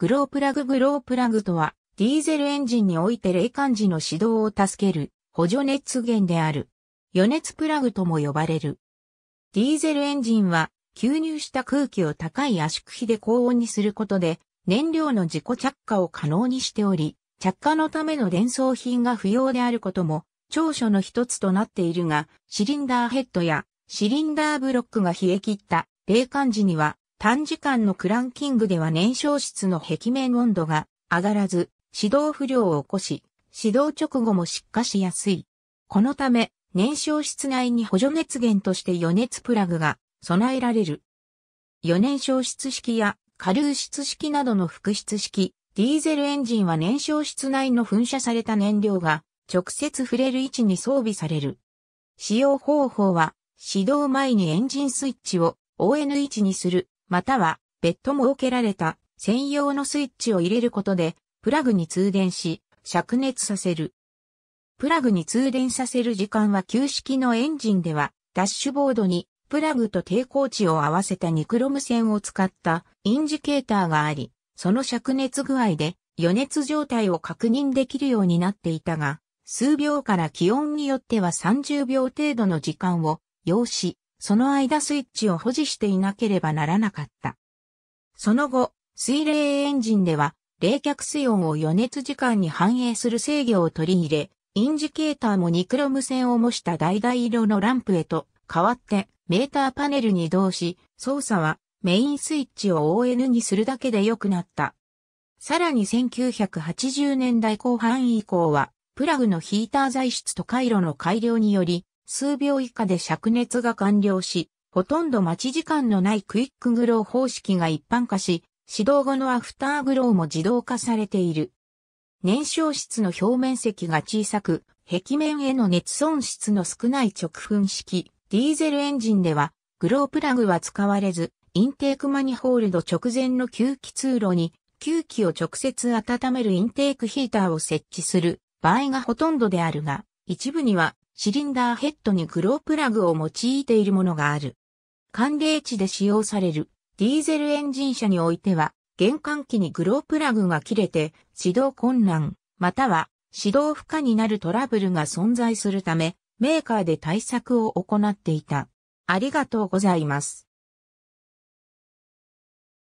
グロープラググロープラグとは、ディーゼルエンジンにおいて冷感時の始動を助ける補助熱源である。余熱プラグとも呼ばれる。ディーゼルエンジンは、吸入した空気を高い圧縮比で高温にすることで、燃料の自己着火を可能にしており、着火のための伝送品が不要であることも、長所の一つとなっているが、シリンダーヘッドやシリンダーブロックが冷え切った冷感時には短時間のクランキングでは燃焼室の壁面温度が上がらず、指導不良を起こし、指導直後も失火しやすい。このため、燃焼室内に補助熱源として余熱プラグが備えられる。余燃焼室式や下流室式などの副室式、ディーゼルエンジンは燃焼室内の噴射された燃料が直接触れる位置に装備される。使用方法は、始動前にエンジンスイッチを ON 位置にするまたは別途設けられた専用のスイッチを入れることで、プラグに通電し、灼熱させる。プラグに通電させる時間は旧式のエンジンでは、ダッシュボードにプラグと抵抗値を合わせたニクロム線を使ったインジケーターがあり、その灼熱具合で余熱状態を確認できるようになっていたが、数秒から気温によっては30秒程度の時間を要し、その間スイッチを保持していなければならなかった。その後、水冷エンジンでは、冷却水温を余熱時間に反映する制御を取り入れ、インジケーターもニクロム線を模した橙色のランプへと変わってメーターパネルに移動し、操作はメインスイッチを ON にするだけで良くなった。さらに1980年代後半以降は、プラグのヒーター材質と回路の改良により、数秒以下で灼熱が完了し、ほとんど待ち時間のないクイックグロー方式が一般化し、指導後のアフターグローも自動化されている。燃焼室の表面積が小さく、壁面への熱損失の少ない直噴式、ディーゼルエンジンでは、グロープラグは使われず、インテークマニホールド直前の吸気通路に、吸気を直接温めるインテークヒーターを設置する場合がほとんどであるが、一部にはシリンダーヘッドにグロープラグを用いているものがある。寒冷地で使用されるディーゼルエンジン車においては、玄関機にグロープラグが切れて指導困難、または指導不可になるトラブルが存在するため、メーカーで対策を行っていた。ありがとうございます。